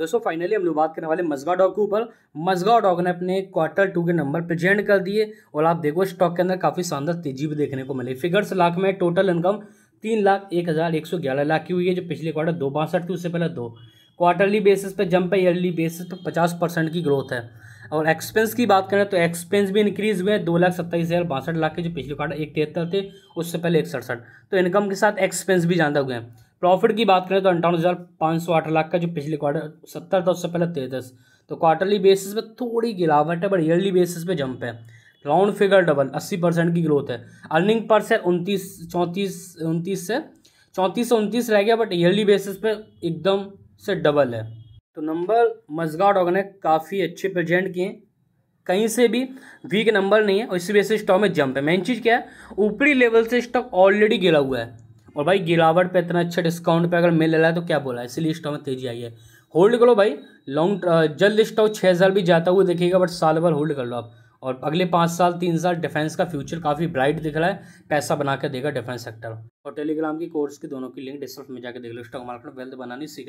दोस्तों फाइनली हम लोग बात करने वाले मजगा डॉग के ऊपर मजगा डॉग ने अपने क्वार्टर टू के नंबर प्रेजेंट कर दिए और आप देखो स्टॉक के अंदर काफ़ी शानदार तेजी भी देखने को मिली फिगर्स लाख में टोटल इनकम तीन लाख एक हज़ार एक सौ ग्यारह लाख की हुई है जो पिछले क्वार्टर दो बासठ थी उससे पहले दो क्वार्टरली बेसिस पे जंप है ईयरली बेसिस पे पचास परसेंट की ग्रोथ है और एक्सपेंस की बात करें तो एक्सपेंस भी इंक्रीज हुए हैं दो लाख सत्ताईस हज़ार बासठ लाख के जो पिछले क्वार्टर एक तिहत्तर थे उससे पहले एक सड़सठ तो इनकम के साथ एक्सपेंस भी ज़्यादा हुए हैं प्रॉफिट की बात करें तो अंठावन हज़ार पाँच सौ आठ लाख का जो पिछले क्वार्टर सत्तर था उससे पहले तैंतीस तो क्वार्टरली बेसिस पे थोड़ी गिरावट है बट ईयरली बेसिस पे जंप है राउंड फिगर डबल अस्सी परसेंट की ग्रोथ है अर्निंग पर से उनतीस चौंतीस उनतीस से चौंतीस से उनतीस रह गया बट ईयरली बेसिस पे एकदम से डबल है तो नंबर मजगा डॉग ने काफ़ी अच्छे प्रजेंट किए कहीं से भी वीक नंबर नहीं है और इसी वजह से स्टॉक में जंप है मेन चीज़ क्या है ऊपरी लेवल से स्टॉक ऑलरेडी गिरा हुआ है और भाई गिरावट पे इतना अच्छा डिस्काउंट पे अगर मिल रहा है तो क्या बोला है स्टॉक में तेजी आई है होल्ड करो भाई लॉन्ग जल्द स्टॉक छः हज़ार भी जाता हुआ देखिएगा बट साल भर होल्ड कर लो आप और अगले पाँच साल तीन साल डिफेंस का फ्यूचर काफ़ी ब्राइट दिख रहा है पैसा बना के देगा डिफेंस सेक्टर और टेलीग्राम की कोर्स की दोनों की लिंक डिस्क्रिप्शन में जाकर देख लो स्टॉक मार्केट वेल्थ बनानी सीख